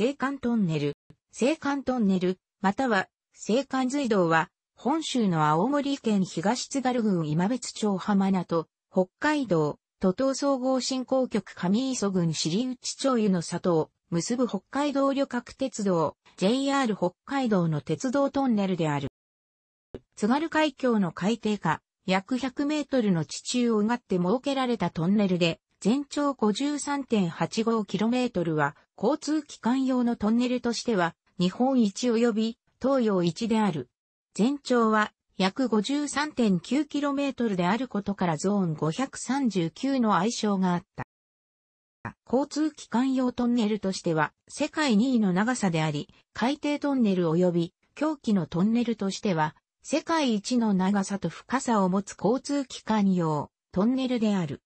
青函トンネル、青函トンネル、または青函隧道は、本州の青森県東津軽郡今別町浜名と、北海道、都東総合振興局上磯郡尻内町湯の里を結ぶ北海道旅客鉄道、JR 北海道の鉄道トンネルである。津軽海峡の海底下、約100メートルの地中をうがって設けられたトンネルで、全長 53.85km は、交通機関用のトンネルとしては、日本一及び東洋一である。全長は約 53.9km であることからゾーン539の愛称があった。交通機関用トンネルとしては世界2位の長さであり、海底トンネル及び狂気のトンネルとしては世界一の長さと深さを持つ交通機関用トンネルである。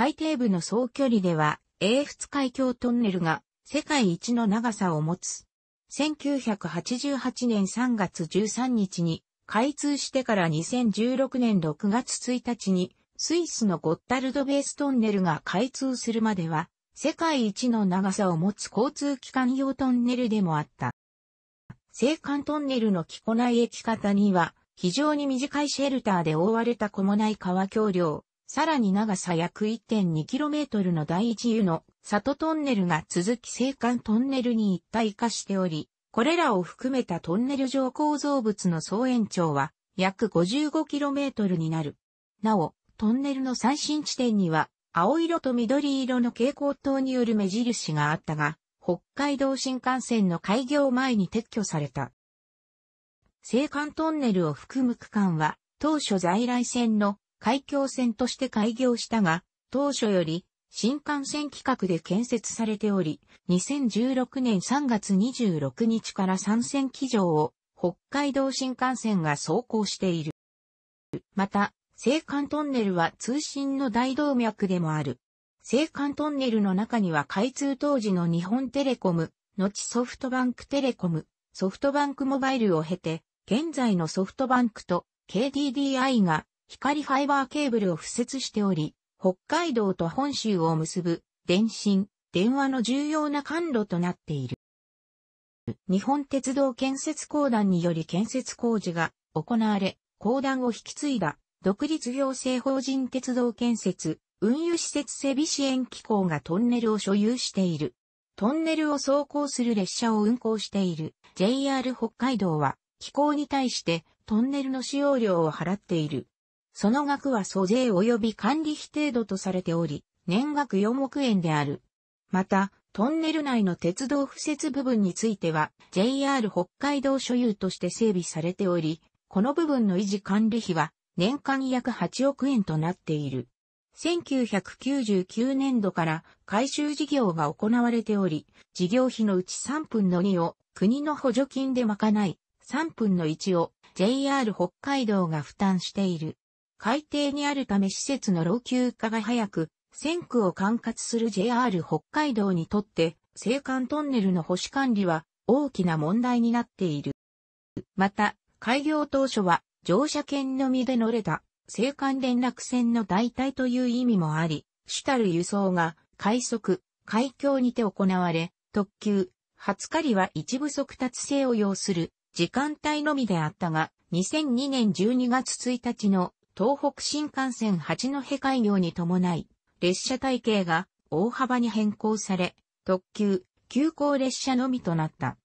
海底部の総距離では、英仏海峡トンネルが世界一の長さを持つ。1988年3月13日に開通してから2016年6月1日にスイスのゴッタルドベーストンネルが開通するまでは世界一の長さを持つ交通機関用トンネルでもあった。青函トンネルの木古内駅方には非常に短いシェルターで覆われた小もない川橋梁、さらに長さ約 1.2km の第一湯の里トンネルが続き青函トンネルに一体化しており、これらを含めたトンネル上構造物の総延長は約 55km になる。なお、トンネルの最新地点には青色と緑色の蛍光灯による目印があったが、北海道新幹線の開業前に撤去された。青函トンネルを含む区間は当初在来線の海峡線として開業したが、当初より新幹線規格で建設されており、2016年3月26日から3線機場を北海道新幹線が走行している。また、青函トンネルは通信の大動脈でもある。青函トンネルの中には開通当時の日本テレコム、後ソフトバンクテレコム、ソフトバンクモバイルを経て、現在のソフトバンクと KDDI が光ファイバーケーブルを付設しており、北海道と本州を結ぶ電信、電話の重要な管路となっている。日本鉄道建設公団により建設工事が行われ、公団を引き継いだ独立行政法人鉄道建設、運輸施設整備支援機構がトンネルを所有している。トンネルを走行する列車を運行している JR 北海道は、機構に対してトンネルの使用料を払っている。その額は租税及び管理費程度とされており、年額4億円である。また、トンネル内の鉄道敷設部分については、JR 北海道所有として整備されており、この部分の維持管理費は、年間約8億円となっている。1999年度から改修事業が行われており、事業費のうち3分の2を国の補助金で賄い、3分の1を JR 北海道が負担している。海底にあるため施設の老朽化が早く、線区を管轄する JR 北海道にとって、青函トンネルの保守管理は大きな問題になっている。また、開業当初は乗車券のみで乗れた青函連絡船の代替という意味もあり、主たる輸送が快速、海峡にて行われ、特急、初狩りは一部速達性を要する時間帯のみであったが、2002年12月1日の東北新幹線八戸開業に伴い、列車体系が大幅に変更され、特急、急行列車のみとなった。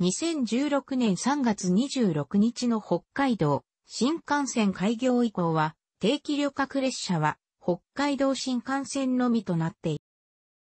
2016年3月26日の北海道新幹線開業以降は、定期旅客列車は北海道新幹線のみとなってい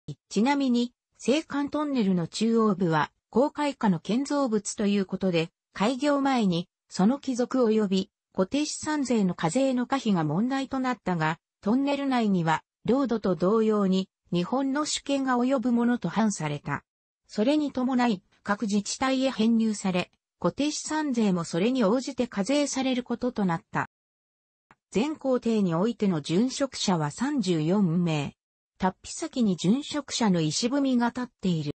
る。ちなみに、青函トンネルの中央部は、高開下の建造物ということで、開業前に、その貴族及び固定資産税の課税の可否が問題となったが、トンネル内には、領土と同様に、日本の主権が及ぶものと判された。それに伴い、各自治体へ編入され、固定資産税もそれに応じて課税されることとなった。全皇程においての殉職者は34名。達筆先に殉職者の石踏みが立っている。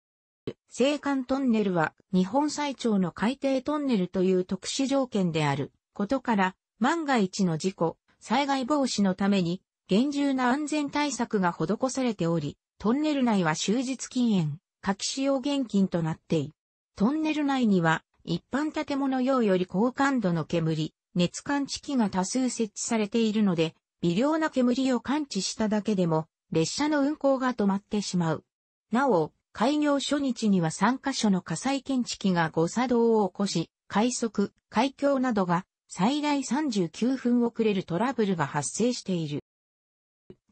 青函トンネルは日本最長の海底トンネルという特殊条件である。ことから、万が一の事故、災害防止のために、厳重な安全対策が施されており、トンネル内は終日禁煙、夏季使用現金となっている。トンネル内には、一般建物用より高感度の煙、熱感知器が多数設置されているので、微量な煙を感知しただけでも、列車の運行が止まってしまう。なお、開業初日には3カ所の火災検知器が誤作動を起こし、快速、海峡などが最大39分遅れるトラブルが発生している。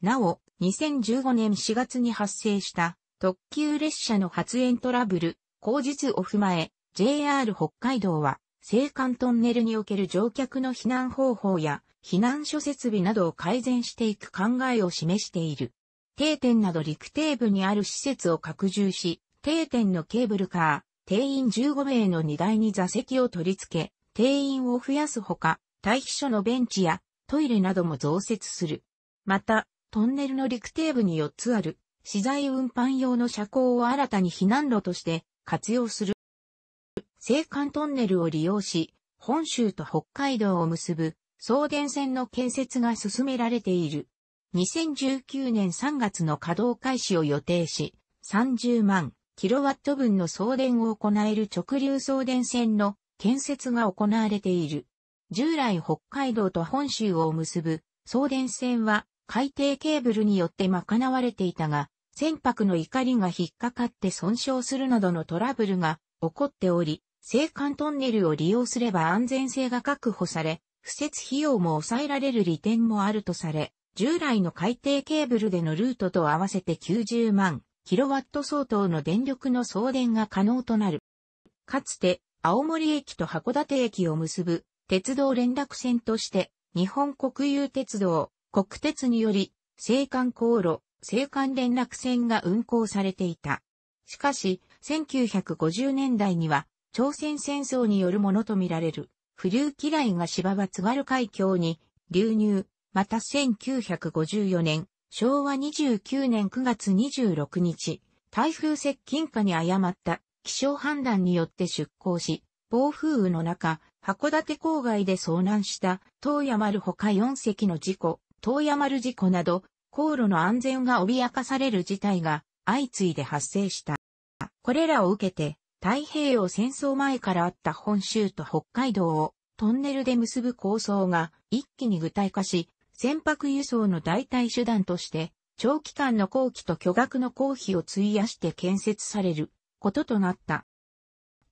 なお、2015年4月に発生した特急列車の発煙トラブル、後日を踏まえ、JR 北海道は、青函トンネルにおける乗客の避難方法や避難所設備などを改善していく考えを示している。定点など陸底部にある施設を拡充し、定点のケーブルカー、定員15名の荷台に座席を取り付け、定員を増やすほか、退避所のベンチやトイレなども増設する。また、トンネルの陸底部に4つある、資材運搬用の車高を新たに避難路として活用する。青函トンネルを利用し、本州と北海道を結ぶ送電線の建設が進められている。2019年3月の稼働開始を予定し、30万キロワット分の送電を行える直流送電線の建設が行われている。従来北海道と本州を結ぶ送電線は海底ケーブルによって賄われていたが、船舶の怒りが引っかかって損傷するなどのトラブルが起こっており、青函トンネルを利用すれば安全性が確保され、不設費用も抑えられる利点もあるとされ、従来の海底ケーブルでのルートと合わせて90万キロワット相当の電力の送電が可能となる。かつて青森駅と函館駅を結ぶ鉄道連絡線として日本国有鉄道、国鉄により青函航路、青函連絡線が運行されていた。しかし、1950年代には朝鮮戦争によるものとみられる不流嫌いが芝は津軽海峡に流入、また1954年、昭和29年9月26日、台風接近下に誤った気象判断によって出航し、暴風雨の中、函館郊外で遭難した、洞爺丸か4隻の事故、洞山丸事故など、航路の安全が脅かされる事態が相次いで発生した。これらを受けて、太平洋戦争前からあった本州と北海道をトンネルで結ぶ構想が一気に具体化し、船舶輸送の代替手段として、長期間の工期と巨額の工費を費やして建設されることとなった。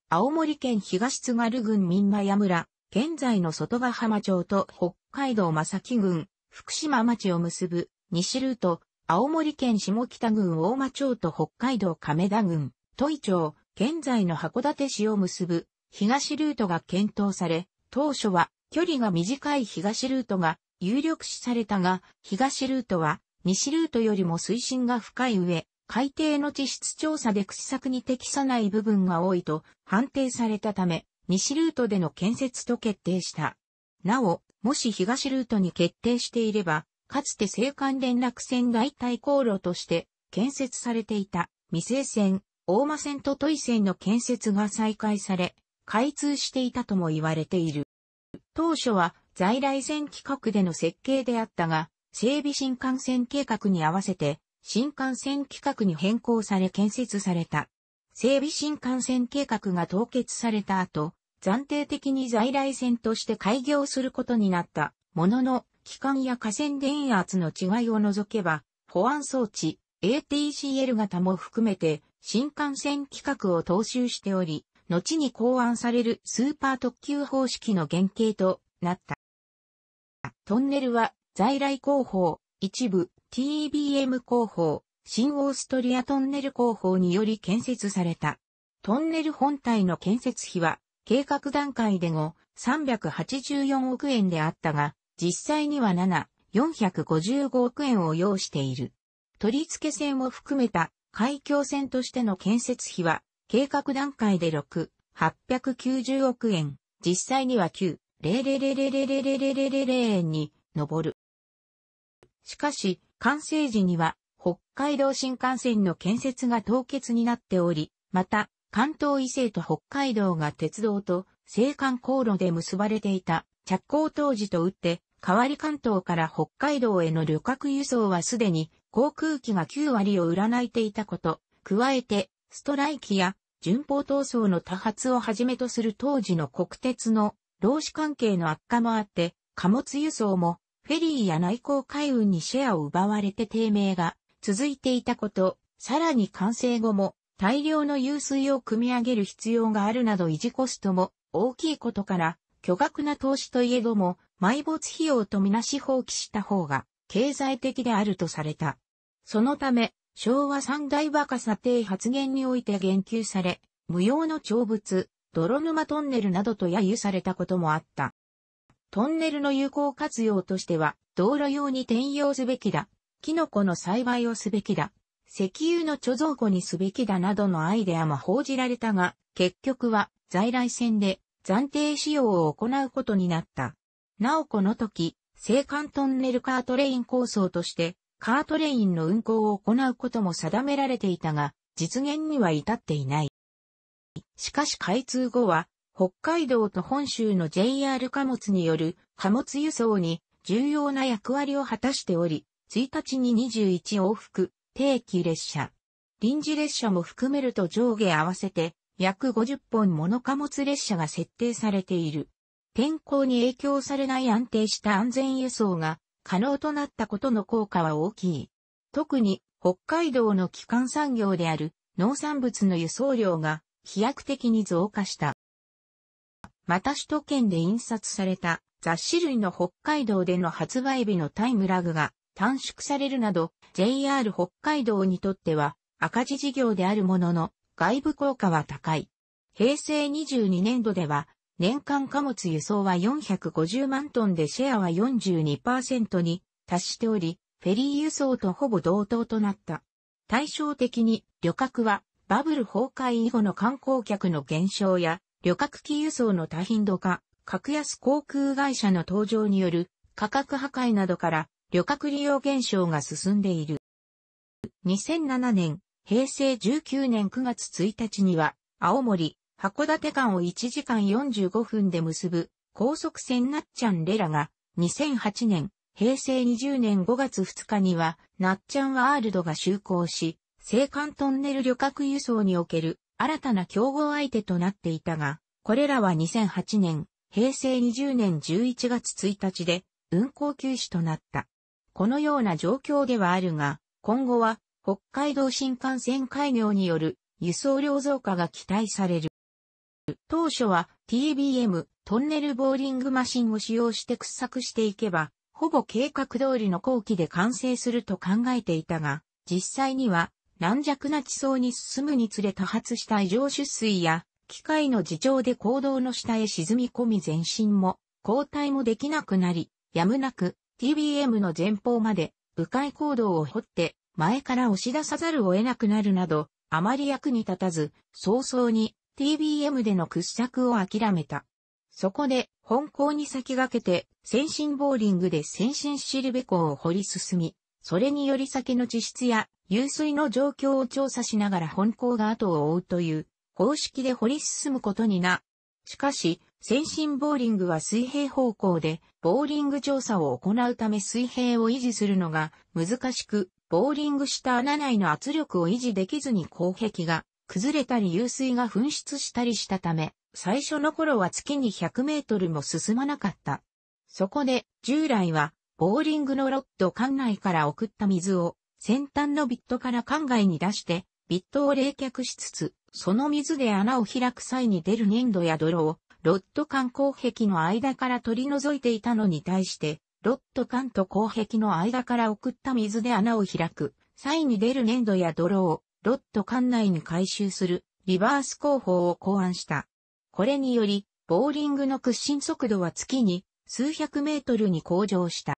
青森県東津軽郡民間屋村、現在の外ヶ浜町と北海道正木郡、福島町を結ぶ西ルート、青森県下北郡大間町と北海道亀田郡、都井町、現在の函館市を結ぶ東ルートが検討され、当初は距離が短い東ルートが有力視されたが、東ルートは西ルートよりも推進が深い上、海底の地質調査で掘削に適さない部分が多いと判定されたため、西ルートでの建設と決定した。なお、もし東ルートに決定していれば、かつて青函連絡船代替航路として建設されていた未成線、大間線と都井線の建設が再開され、開通していたとも言われている。当初は在来線規格での設計であったが、整備新幹線計画に合わせて新幹線規格に変更され建設された。整備新幹線計画が凍結された後、暫定的に在来線として開業することになったものの、機関や河川電圧の違いを除けば、保安装置、ATCL 型も含めて、新幹線規格を踏襲しており、後に考案されるスーパー特急方式の原型となった。トンネルは在来工法、一部、TBM 工法、新オーストリアトンネル工法により建設された。トンネル本体の建設費は、計画段階で5、384億円であったが、実際には7、455億円を要している。取り付け線を含めた海峡線としての建設費は、計画段階で6、890億円、実際には9、000000000円に上る。しかし、完成時には、北海道新幹線の建設が凍結になっており、また、関東伊勢と北海道が鉄道と青函航路で結ばれていた着工当時と打って、代わり関東から北海道への旅客輸送はすでに航空機が9割を占いていたこと、加えて、ストライキや順法闘争の多発をはじめとする当時の国鉄の労使関係の悪化もあって、貨物輸送もフェリーや内航海運にシェアを奪われて低迷が続いていたこと、さらに完成後も大量の湧水を組み上げる必要があるなど維持コストも大きいことから、巨額な投資といえども、埋没費用とみなし放棄した方が経済的であるとされた。そのため、昭和三大若査定発言において言及され、無用の長物、泥沼トンネルなどと揶揄されたこともあった。トンネルの有効活用としては、道路用に転用すべきだ。キノコの栽培をすべきだ。石油の貯蔵庫にすべきだなどのアイデアも報じられたが、結局は在来線で暫定使用を行うことになった。なおこの時、青函トンネルカートレイン構想として、カートレインの運行を行うことも定められていたが、実現には至っていない。しかし開通後は、北海道と本州の JR 貨物による貨物輸送に重要な役割を果たしており、1日に21往復、定期列車。臨時列車も含めると上下合わせて約50本もの貨物列車が設定されている。天候に影響されない安定した安全輸送が可能となったことの効果は大きい。特に北海道の基幹産業である農産物の輸送量が飛躍的に増加した。また首都圏で印刷された雑誌類の北海道での発売日のタイムラグが短縮されるなど、JR 北海道にとっては赤字事業であるものの外部効果は高い。平成22年度では年間貨物輸送は450万トンでシェアは42%に達しており、フェリー輸送とほぼ同等となった。対照的に旅客はバブル崩壊以後の観光客の減少や旅客機輸送の多頻度化、格安航空会社の登場による価格破壊などから旅客利用減少が進んでいる。2007年、平成19年9月1日には、青森、函館間を1時間45分で結ぶ高速船なっちゃんレラが、2008年、平成20年5月2日には、なっちゃんワールドが就航し、青函トンネル旅客輸送における新たな競合相手となっていたが、これらは2008年、平成20年11月1日で運行休止となった。このような状況ではあるが、今後は北海道新幹線開業による輸送量増加が期待される。当初は TBM トンネルボーリングマシンを使用して掘削していけば、ほぼ計画通りの後期で完成すると考えていたが、実際には軟弱な地層に進むにつれ多発した異常出水や、機械の自重で坑道の下へ沈み込み前進も、交代もできなくなり、やむなく TBM の前方まで、迂回坑道を掘って、前から押し出さざるを得なくなるなど、あまり役に立たず、早々に TBM での掘削を諦めた。そこで、本校に先駆けて、先進ボーリングで先進シルベ港を掘り進み、それにより先の地質や湧水の状況を調査しながら本校が後を追うという方式で掘り進むことにな。しかし、先進ボーリングは水平方向で、ボーリング調査を行うため水平を維持するのが難しく、ボーリングした穴内の圧力を維持できずに鉱壁が崩れたり湧水が噴出したりしたため、最初の頃は月に100メートルも進まなかった。そこで、従来は、ボーリングのロッド管内から送った水を先端のビットから管外に出して、ビットを冷却しつつ、その水で穴を開く際に出る粘土や泥を、ロット管鉱壁の間から取り除いていたのに対して、ロット管と鉱壁の間から送った水で穴を開く、際に出る粘土や泥を、ロット管内に回収する、リバース工法を考案した。これにより、ボーリングの屈伸速度は月に数百メートルに向上した。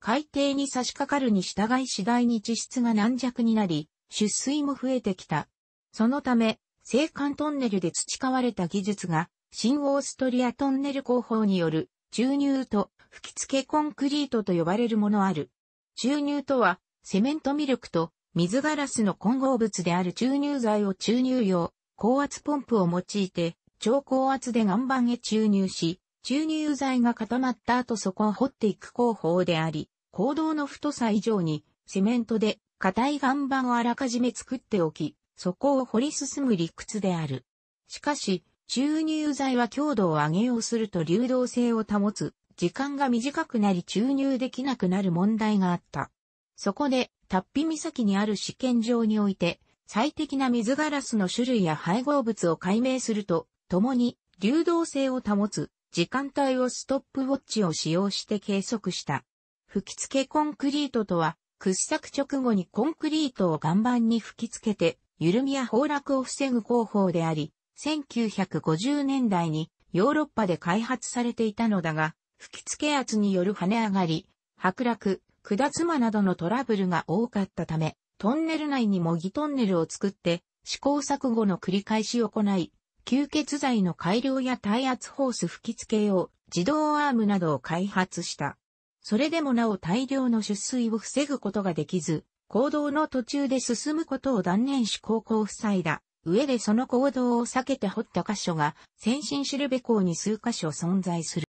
海底に差し掛かるに従い次第に地質が軟弱になり、出水も増えてきた。そのため、青函トンネルで培われた技術が、新オーストリアトンネル工法による注入と吹き付けコンクリートと呼ばれるものある。注入とは、セメントミルクと水ガラスの混合物である注入剤を注入用、高圧ポンプを用いて、超高圧で岩盤へ注入し、注入剤が固まった後そこを掘っていく工法であり、坑道の太さ以上に、セメントで硬い岩盤をあらかじめ作っておき、そこを掘り進む理屈である。しかし、注入剤は強度を上げようすると流動性を保つ、時間が短くなり注入できなくなる問題があった。そこで、タッピ岬にある試験場において、最適な水ガラスの種類や配合物を解明すると、共に流動性を保つ時間帯をストップウォッチを使用して計測した。吹き付けコンクリートとは、掘削直後にコンクリートを岩盤に吹き付けて、緩みや崩落を防ぐ工法であり、1950年代にヨーロッパで開発されていたのだが、吹き付け圧による跳ね上がり、剥落、下妻などのトラブルが多かったため、トンネル内に模擬トンネルを作って、試行錯誤の繰り返しを行い、吸血剤の改良や耐圧ホース吹き付け用、自動アームなどを開発した。それでもなお大量の出水を防ぐことができず、行動の途中で進むことを断念し高校を塞いだ。上でその行動を避けて掘った箇所が、先進シルベ港に数箇所存在する。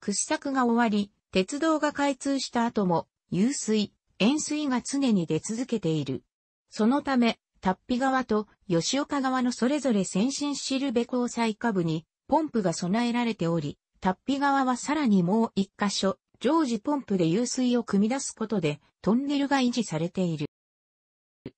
掘削が終わり、鉄道が開通した後も、湧水、塩水が常に出続けている。そのため、タッピ川と吉岡側のそれぞれ先進シルベ交際下部にポンプが備えられており、タッピ側はさらにもう一箇所、常時ポンプで湧水を汲み出すことでトンネルが維持されている。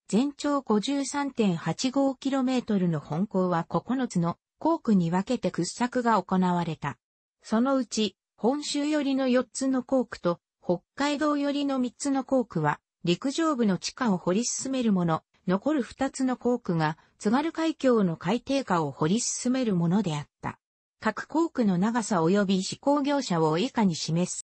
全長 53.85km の本校は9つの校区に分けて掘削が行われた。そのうち、本州寄りの4つの校区と北海道寄りの3つの校区は陸上部の地下を掘り進めるもの、残る二つの工区が津軽海峡の海底下を掘り進めるものであった。各工区の長さ及び施工業者を以下に示す。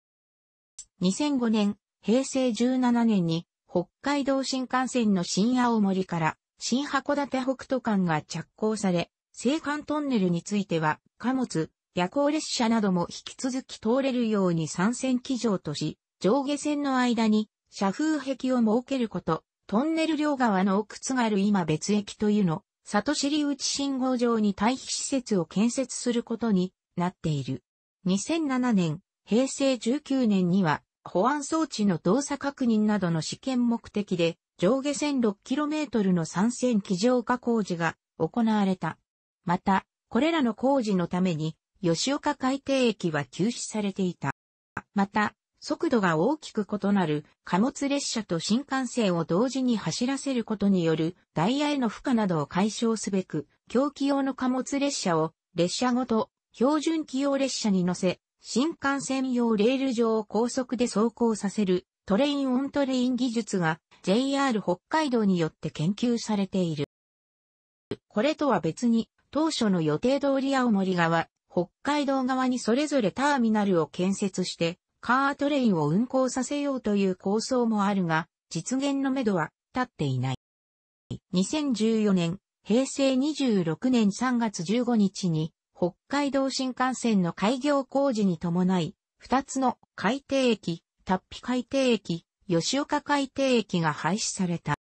2005年、平成17年に北海道新幹線の新青森から新函館北斗間が着工され、青函トンネルについては貨物、夜行列車なども引き続き通れるように参線機場とし、上下線の間に、車風壁を設けること、トンネル両側の奥津軽今別駅というの、里尻内信号場に退避施設を建設することになっている。2007年、平成19年には、保安装置の動作確認などの試験目的で、上下線 6km の三線機上化工事が行われた。また、これらの工事のために、吉岡海底駅は休止されていた。また、速度が大きく異なる貨物列車と新幹線を同時に走らせることによるダイヤへの負荷などを解消すべく、狂気用の貨物列車を列車ごと標準機用列車に乗せ、新幹線用レール上を高速で走行させるトレインオントレイン技術が JR 北海道によって研究されている。これとは別に当初の予定通り青森側、北海道側にそれぞれターミナルを建設してカートレインを運行させようという構想もあるが、実現のめどは立っていない。2014年、平成26年3月15日に、北海道新幹線の開業工事に伴い、2つの海底駅、タッピ海底駅、吉岡海底駅が廃止された。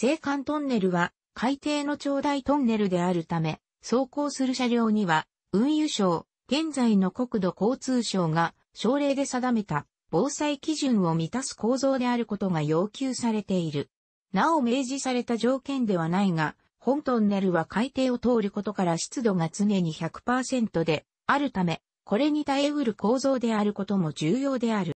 青函トンネルは海底の長大トンネルであるため、走行する車両には、運輸省、現在の国土交通省が省令で定めた防災基準を満たす構造であることが要求されている。なお明示された条件ではないが、本トンネルは海底を通ることから湿度が常に100%であるため、これに耐えうる構造であることも重要である。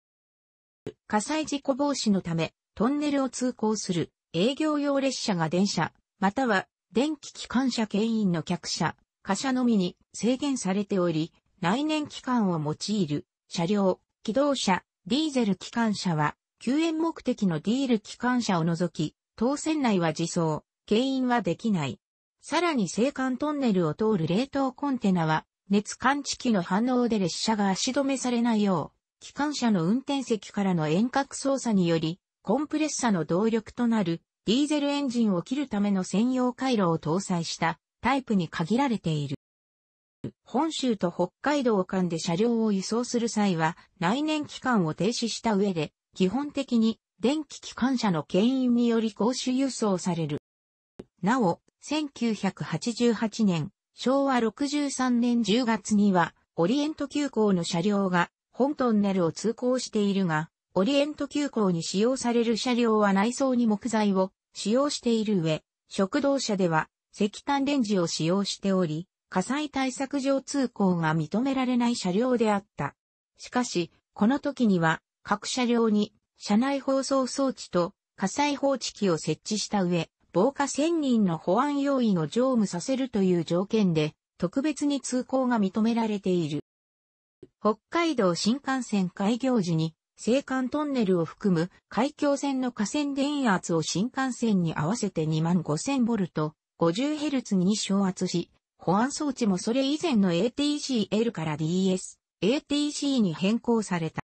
火災事故防止のため、トンネルを通行する営業用列車が電車、または電気機関車牽引の客車、貨車のみに制限されており、内燃機関を用いる車両、機動車、ディーゼル機関車は、救援目的のディール機関車を除き、当船内は自走、牽引はできない。さらに青函トンネルを通る冷凍コンテナは、熱感知器の反応で列車が足止めされないよう、機関車の運転席からの遠隔操作により、コンプレッサの動力となるディーゼルエンジンを切るための専用回路を搭載したタイプに限られている。本州と北海道間で車両を輸送する際は、内燃機関を停止した上で、基本的に電気機関車の牽引により公衆輸送される。なお、1988年、昭和63年10月には、オリエント急行の車両が、本トンネルを通行しているが、オリエント急行に使用される車両は内装に木材を使用している上、食堂車では石炭ンジを使用しており、火災対策上通行が認められない車両であった。しかし、この時には各車両に車内放送装置と火災報知器を設置した上、防火1000人の保安要員を乗務させるという条件で、特別に通行が認められている。北海道新幹線開業時に、青函トンネルを含む海峡線の河川電圧を新幹線に合わせて2万5000ボルト、50ヘルツに昇圧し、保安装置もそれ以前の ATCL から DS、ATC に変更された。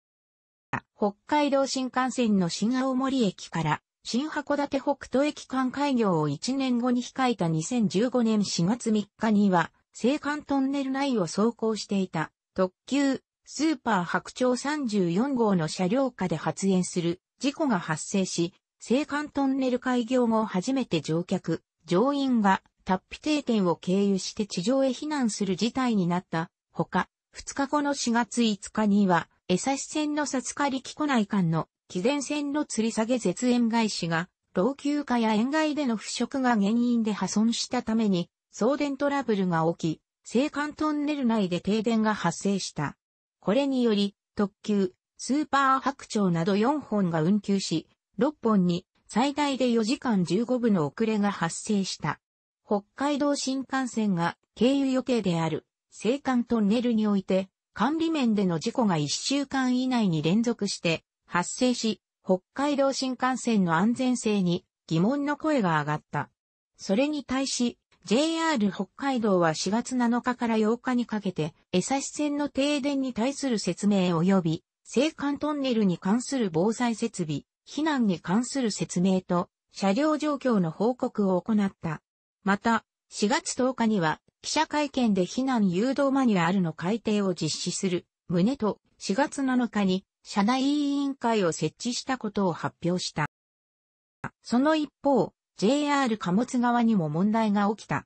北海道新幹線の新青森駅から新函館北斗駅間開業を1年後に控えた2015年4月3日には、青函トンネル内を走行していた特急スーパー白鳥34号の車両下で発煙する事故が発生し、青函トンネル開業後初めて乗客、乗員がタッピ定点を経由して地上へ避難する事態になったほか、2日後の4月5日には、江差線の札刈り木古内間の、貴電線の吊り下げ絶縁返しが、老朽化や塩害での腐食が原因で破損したために、送電トラブルが起き、青函トンネル内で停電が発生した。これにより、特急、スーパー白鳥など4本が運休し、6本に最大で4時間15分の遅れが発生した。北海道新幹線が経由予定である、青函トンネルにおいて、管理面での事故が1週間以内に連続して発生し、北海道新幹線の安全性に疑問の声が上がった。それに対し、JR 北海道は4月7日から8日にかけて、江差線の停電に対する説明及び、青函トンネルに関する防災設備、避難に関する説明と、車両状況の報告を行った。また、4月10日には、記者会見で避難誘導マニュアルの改定を実施する、旨と、4月7日に、社内委員会を設置したことを発表した。その一方、JR 貨物側にも問題が起きた。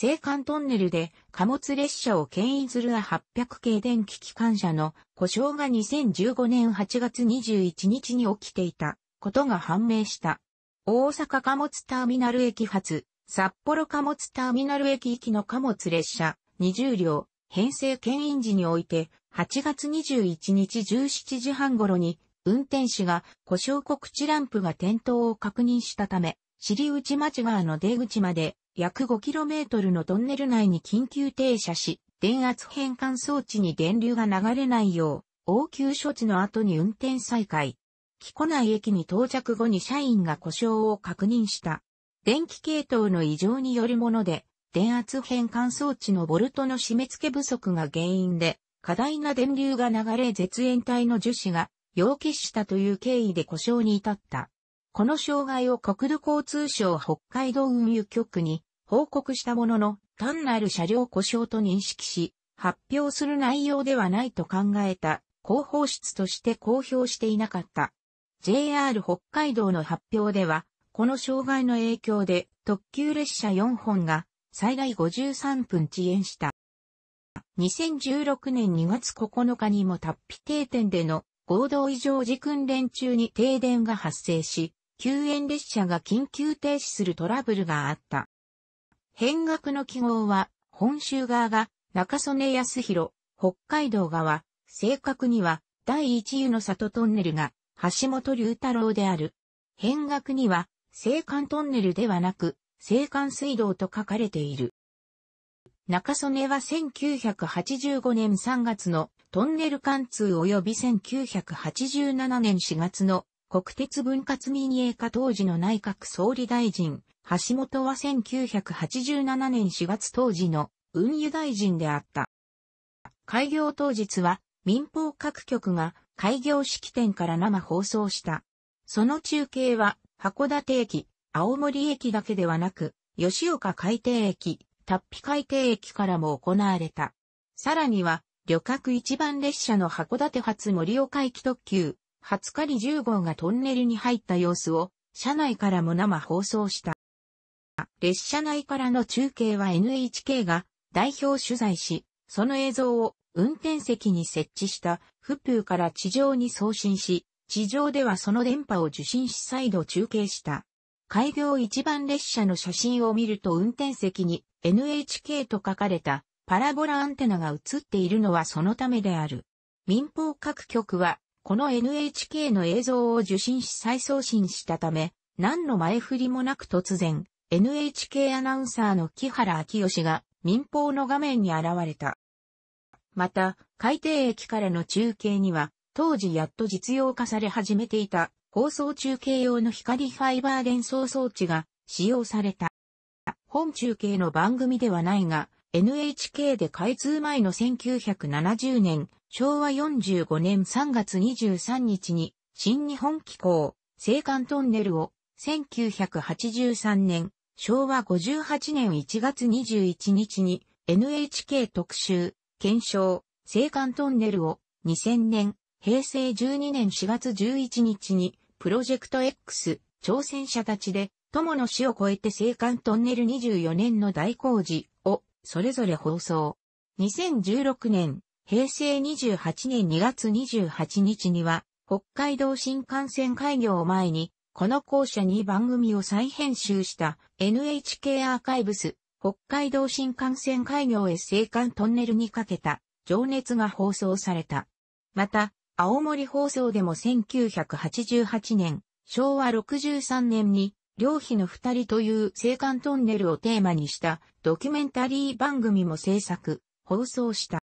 青函トンネルで貨物列車を牽引する800系電気機関車の故障が2015年8月21日に起きていたことが判明した。大阪貨物ターミナル駅発札幌貨物ターミナル駅行きの貨物列車20両編成牽引時において8月21日17時半頃に運転士が故障告知ランプが点灯を確認したため、尻内町川の出口まで約 5km のトンネル内に緊急停車し、電圧変換装置に電流が流れないよう、応急処置の後に運転再開。木古内駅に到着後に社員が故障を確認した。電気系統の異常によるもので、電圧変換装置のボルトの締め付け不足が原因で、過大な電流が流れ絶縁体の樹脂が溶血したという経緯で故障に至った。この障害を国土交通省北海道運輸局に報告したものの、単なる車両故障と認識し、発表する内容ではないと考えた広報室として公表していなかった。JR 北海道の発表では、この障害の影響で特急列車4本が最大53分遅延した。2016年2月9日にも達ピ定点での合同異常時訓練中に停電が発生し、救援列車が緊急停止するトラブルがあった。変額の記号は、本州側が中曽根康弘、北海道側、正確には第一湯の里トンネルが橋本龍太郎である。変額には青函トンネルではなく、青函水道と書かれている。中曽根は1985年3月のトンネル貫通及び1987年4月の国鉄分割民営化当時の内閣総理大臣、橋本は1987年4月当時の運輸大臣であった。開業当日は民放各局が開業式典から生放送した。その中継は函館駅、青森駅だけではなく、吉岡海底駅、達比海底駅からも行われた。さらには、旅客一番列車の函館発森岡駅特急、20日に10号がトンネルに入った様子を、車内からも生放送した。列車内からの中継は NHK が代表取材し、その映像を運転席に設置したフプーから地上に送信し、地上ではその電波を受信し再度中継した。開業一番列車の写真を見ると運転席に NHK と書かれたパラボラアンテナが映っているのはそのためである。民放各局はこの NHK の映像を受信し再送信したため、何の前振りもなく突然、NHK アナウンサーの木原明義が民放の画面に現れた。また、海底駅からの中継には、当時やっと実用化され始めていた放送中継用の光ファイバー連想装置が使用された。本中継の番組ではないが、NHK で開通前の1970年、昭和45年3月23日に、新日本機構、青函トンネルを、1983年、昭和58年1月21日に、NHK 特集、検証、青函トンネルを、2000年、平成12年4月11日に、プロジェクト X、挑戦者たちで、友の死を超えて青函トンネル24年の大工事を、それぞれ放送。2016年、平成28年2月28日には、北海道新幹線開業を前に、この校舎に番組を再編集した NHK アーカイブス、北海道新幹線開業へ青函トンネルにかけた情熱が放送された。また、青森放送でも1988年、昭和63年に、両妃の二人という青函トンネルをテーマにしたドキュメンタリー番組も制作、放送した。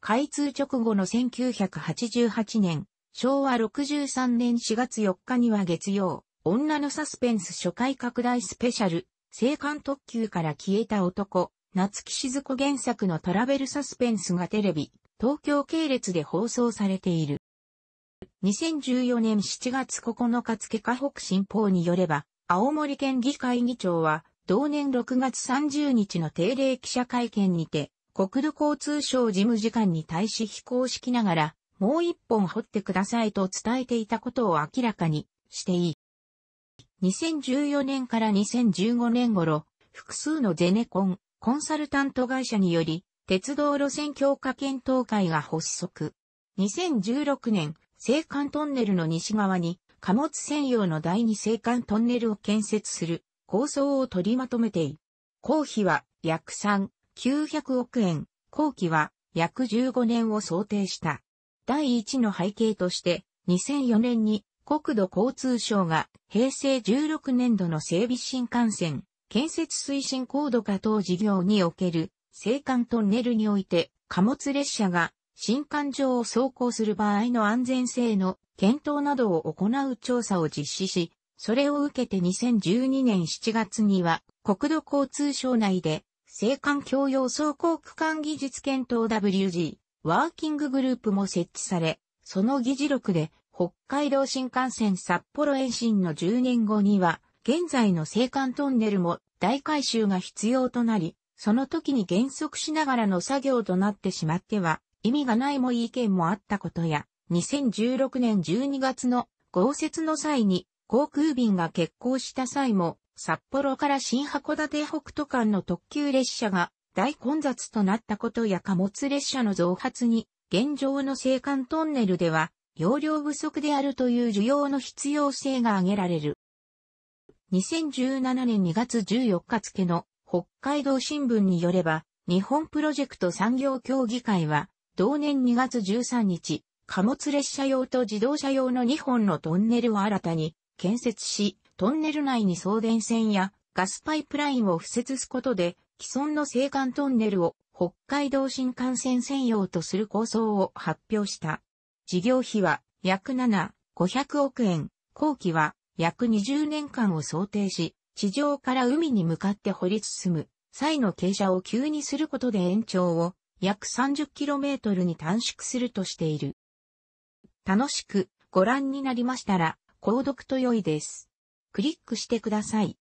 開通直後の1988年、昭和63年4月4日には月曜、女のサスペンス初回拡大スペシャル、青函特急から消えた男、夏木静子原作のトラベルサスペンスがテレビ、東京系列で放送されている。2014年7月9日付河北新報によれば、青森県議会議長は、同年6月30日の定例記者会見にて、国土交通省事務次官に対し非公式ながら、もう一本掘ってくださいと伝えていたことを明らかにしていい。2014年から2015年頃、複数のゼネコン、コンサルタント会社により、鉄道路線強化検討会が発足。2016年、青函トンネルの西側に貨物専用の第二青函トンネルを建設する構想を取りまとめてい。工費は約3、900億円、工期は約15年を想定した。第一の背景として、2004年に国土交通省が平成16年度の整備新幹線建設推進高度化等事業における青函トンネルにおいて、貨物列車が新環状を走行する場合の安全性の検討などを行う調査を実施し、それを受けて2012年7月には国土交通省内で青函共用走行区間技術検討 WG ワーキンググループも設置され、その議事録で北海道新幹線札幌延伸の10年後には現在の青函トンネルも大改修が必要となり、その時に減速しながらの作業となってしまっては、意味がないも意見もあったことや、2016年12月の豪雪の際に航空便が欠航した際も、札幌から新函館北斗間の特急列車が大混雑となったことや貨物列車の増発に、現状の青函トンネルでは、容量不足であるという需要の必要性が挙げられる。2017年2月14日付の北海道新聞によれば、日本プロジェクト産業協議会は、同年2月13日、貨物列車用と自動車用の2本のトンネルを新たに建設し、トンネル内に送電線やガスパイプラインを付設すことで、既存の青函トンネルを北海道新幹線専用とする構想を発表した。事業費は約7、500億円、後期は約20年間を想定し、地上から海に向かって掘り進む際の傾斜を急にすることで延長を約 30km に短縮するとしている。楽しくご覧になりましたら、購読と良いです。クリックしてください。